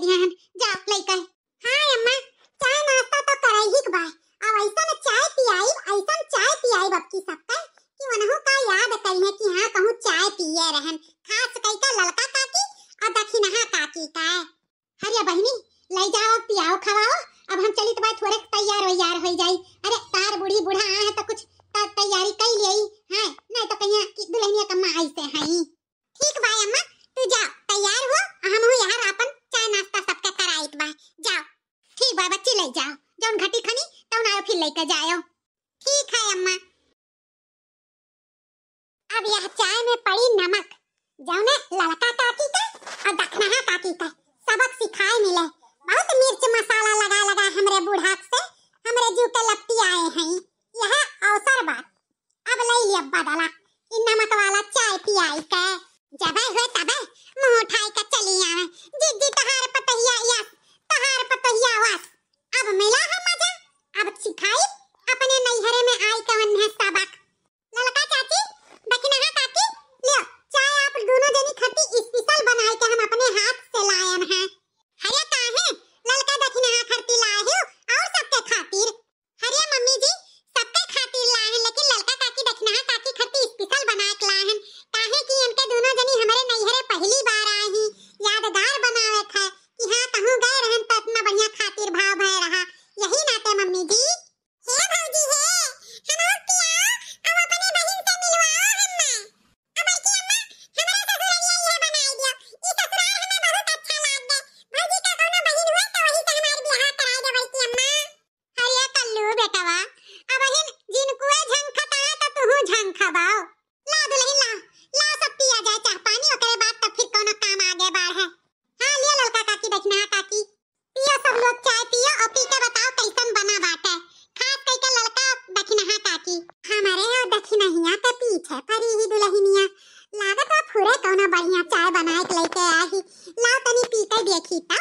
दिया हम जाओ लइका हां अम्मा चाय नाश्ता तो कर ही बाय अब ऐसा ना चाय आई ऐसा चाय पी आई पियाई सब सबका कि वनहु का याद कर है कि हां कहूं चाय पिए रहन खास कई का ललका काकी और दक्षिणहा काकी का या बहनी ले जाओ पियाओ खवाओ अब हम चली तो भाई थोड़े तैयार हो यार हो जाई अरे तार बूढ़ी बूढ़ा आ है तो कुछ तैयारी कर लियई हां नहीं तो कहीं लेकर जायो ठीक है अम्मा अब यह चाय में पड़ी नमक जौने ललका ताती का और दखनहा ताती का पंखा ला दुल्हन ला ला सब पिया जाए चाह पानी ओकरे बाद तब फिर कोनो काम आगे है हां काकी काकी सब लोग चाय पियो और पी के बताओ कैसन बना बात है खास काकी हमारे दखिनहिया के परी ही दुल्हनिया लागत फुरे बढ़िया चाय बनाए के लेके आही ला तनी पी के देखी ता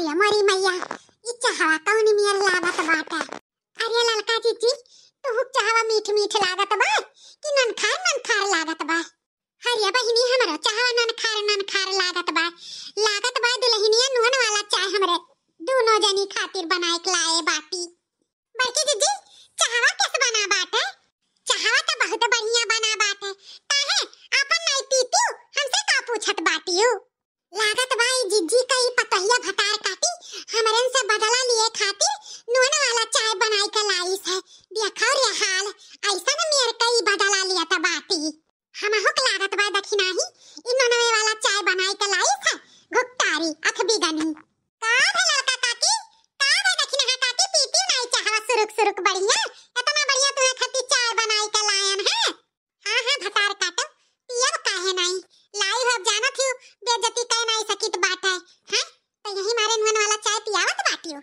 करियो मरी मैया ई चाहवा कौन मियर लागत बाटे अरे ललका जीजी तू चाहवा मीठ मीठ लागत बा कि नन खार नन खार लागत बा हरिया बहिनी हमरो चाहवा नन खार नन खार लागत बा लागत बा दुलहिनिया नून वाला चाय हमरे दोनों जनी खातिर बनाए के लाए बाटी सुरुक बढ़िया एतना बढ़िया तू खाती चाय बनाई के लायन है हां हां भटार काटो पियब काहे नहीं लाई हो जाना थियो बेइज्जती कह नहीं सकी तो बात है हैं हाँ? तो यही मारे नुन वाला चाय पियावत बाटियो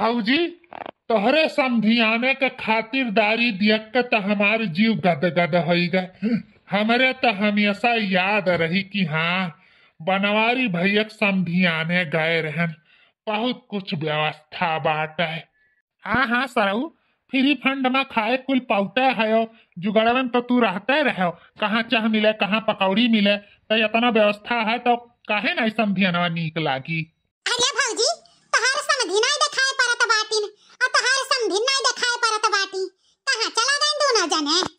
हाउ जी तोहरे समझियाने के खातिरदारी दियक के हमार जीव गद गद होइगा हमरे त हमेशा याद रही कि हां बनवारी भैयक समझियाने गए रहन बहुत कुछ व्यवस्था बाटे आ हाँ सरऊ फ्री फंड में खाए कुल पौते है जुगाड़वन तो तू रहते रहो कहाँ चाह मिले कहाँ पकौड़ी मिले तो इतना व्यवस्था है तो कहे ना समझियनवा नीक लागी अरे भौजी तहार समझी नहीं दिखाए परत और तहार समझी नहीं दिखाए परत बाटी कहाँ चला गए दोनों जने